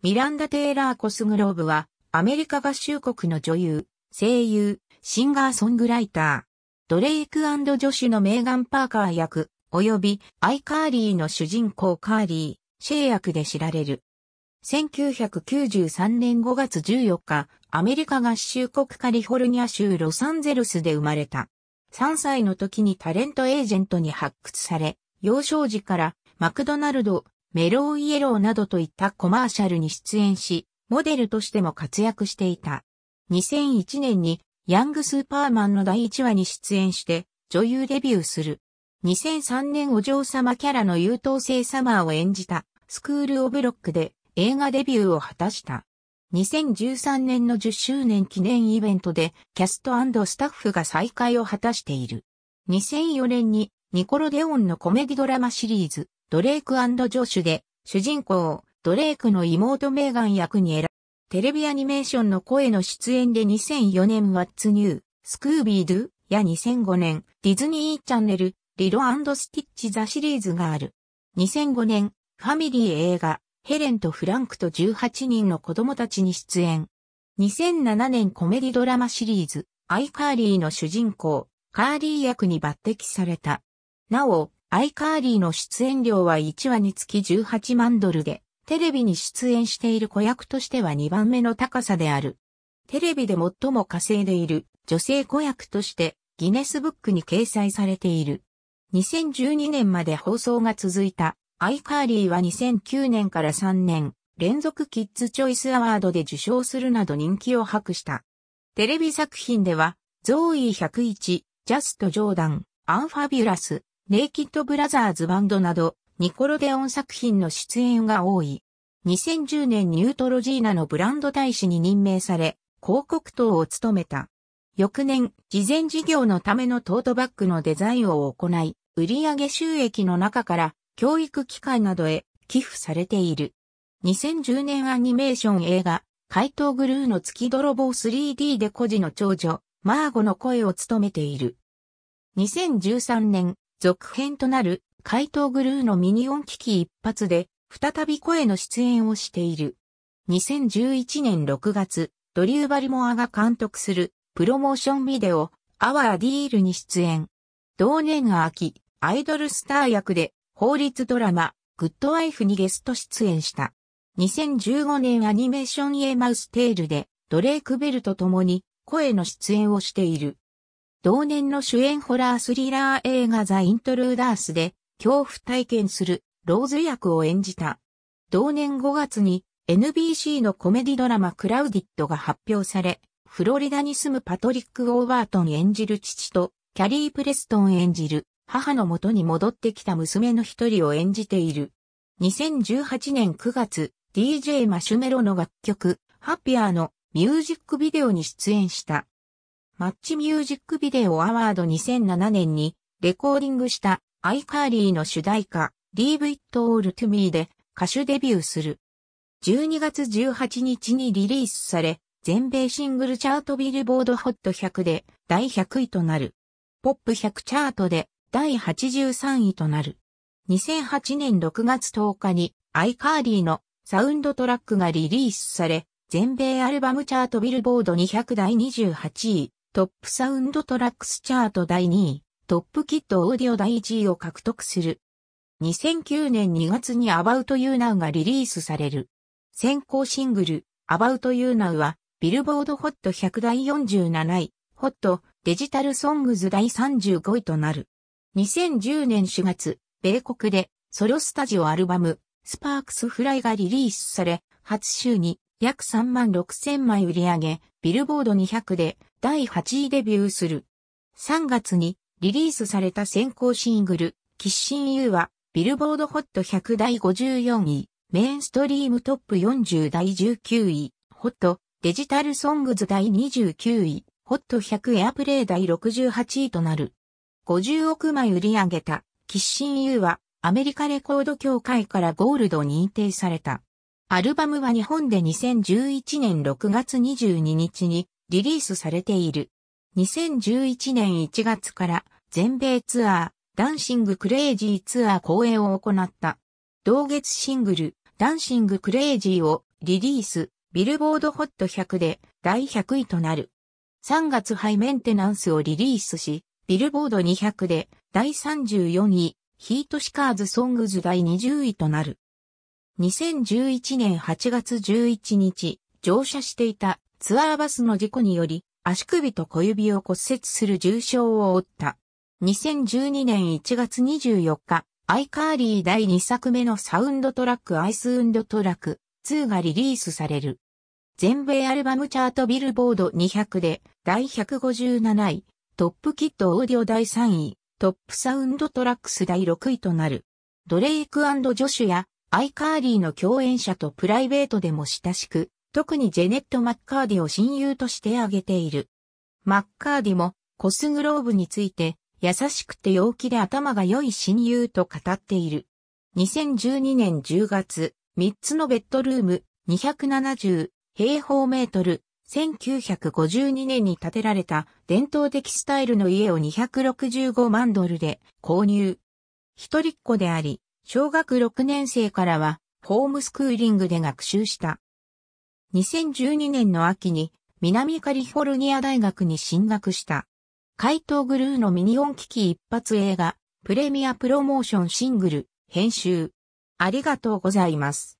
ミランダ・テイラー・コスグローブは、アメリカ合衆国の女優、声優、シンガーソングライター、ドレイク女子のメーガン・パーカー役、及びアイ・カーリーの主人公カーリー、シェイ役で知られる。1993年5月14日、アメリカ合衆国カリフォルニア州ロサンゼルスで生まれた。3歳の時にタレントエージェントに発掘され、幼少時からマクドナルド、メローイエローなどといったコマーシャルに出演し、モデルとしても活躍していた。2001年にヤングスーパーマンの第1話に出演して女優デビューする。2003年お嬢様キャラの優等生サマーを演じたスクールオブロックで映画デビューを果たした。2013年の10周年記念イベントでキャストスタッフが再会を果たしている。2004年にニコロデオンのコメディドラマシリーズドレイクジョシュで、主人公、ドレイクの妹メーガン役に選ばテレビアニメーションの声の出演で2004年はツニュー、スクービードゥや2005年ディズニーチャンネルリロスティッチザシリーズがある。2005年ファミリー映画ヘレンとフランクと18人の子供たちに出演。2007年コメディドラマシリーズアイカーリーの主人公カーリー役に抜擢された。なお、アイカーリーの出演料は1話につき18万ドルで、テレビに出演している子役としては2番目の高さである。テレビで最も稼いでいる女性子役としてギネスブックに掲載されている。2012年まで放送が続いたアイカーリーは2009年から3年連続キッズチョイスアワードで受賞するなど人気を博した。テレビ作品ではゾーイ101、ジャスト・ジョーダン、アンファビュラス、ネイキッドブラザーズバンドなど、ニコロデオン作品の出演が多い。2010年ニュートロジーナのブランド大使に任命され、広告等を務めた。翌年、事前事業のためのトートバッグのデザインを行い、売上収益の中から教育機会などへ寄付されている。2010年アニメーション映画、怪盗グルーの月泥棒 3D で孤児の長女、マーゴの声を務めている。2013年、続編となる怪盗グルーのミニオン危機一発で、再び声の出演をしている。2011年6月、ドリュー・バルモアが監督するプロモーションビデオ、アワーディールに出演。同年秋、アイドルスター役で法律ドラマ、グッドワイフにゲスト出演した。2015年アニメーションエマウステールでドレイクベルと共に声の出演をしている。同年の主演ホラースリラー映画ザ・イントルーダースで恐怖体験するローズ役を演じた。同年5月に NBC のコメディドラマクラウディットが発表され、フロリダに住むパトリック・オーバートン演じる父とキャリー・プレストン演じる母の元に戻ってきた娘の一人を演じている。2018年9月、DJ マシュメロの楽曲、ハッピアーのミュージックビデオに出演した。マッチミュージックビデオアワード2007年にレコーディングしたアイカーリーの主題歌 Leave It All To Me で歌手デビューする。12月18日にリリースされ、全米シングルチャートビルボードホット100で第100位となる。ポップ100チャートで第83位となる。2008年6月10日にアイカーリーのサウンドトラックがリリースされ、全米アルバムチャートビルボード200第28位、トップサウンドトラックスチャート第2位、トップキットオーディオ第1位を獲得する。2009年2月に About You Now がリリースされる。先行シングル、About You Now は、ビルボードホット100第47位、ホットデジタルソングズ第35位となる。2010年4月、米国でソロスタジオアルバム、スパークスフライがリリースされ、初週に約3万6千枚売り上げ、ビルボード200で第8位デビューする。3月にリリースされた先行シングル、キッシンユーは、ビルボードホット100第54位、メインストリームトップ40第19位、ホット、デジタルソングズ第29位、ホット100エアプレイ第68位となる。50億枚売り上げた、キッシンユーは、アメリカレコード協会からゴールド認定された。アルバムは日本で2011年6月22日にリリースされている。2011年1月から全米ツアー、ダンシングクレイジーツアー公演を行った。同月シングル、ダンシングクレイジーをリリース、ビルボードホット100で第100位となる。3月ハイメンテナンスをリリースし、ビルボード200で第34位、ヒートシカーズソングズ第20位となる。2011年8月11日、乗車していたツアーバスの事故により、足首と小指を骨折する重傷を負った。2012年1月24日、アイカーリー第2作目のサウンドトラックアイスウンドトラック2がリリースされる。全米アルバムチャートビルボード200で第157位、トップキットオーディオ第3位、トップサウンドトラックス第6位となる。ドレイクジョシュやアイカーリーの共演者とプライベートでも親しく、特にジェネット・マッカーディを親友として挙げている。マッカーディもコスグローブについて優しくて陽気で頭が良い親友と語っている。2012年10月、3つのベッドルーム270平方メートル、1952年に建てられた伝統的スタイルの家を265万ドルで購入。一人っ子であり、小学6年生からは、ホームスクーリングで学習した。2012年の秋に、南カリフォルニア大学に進学した。怪盗グルーのミニオン危機一発映画、プレミアプロモーションシングル、編集。ありがとうございます。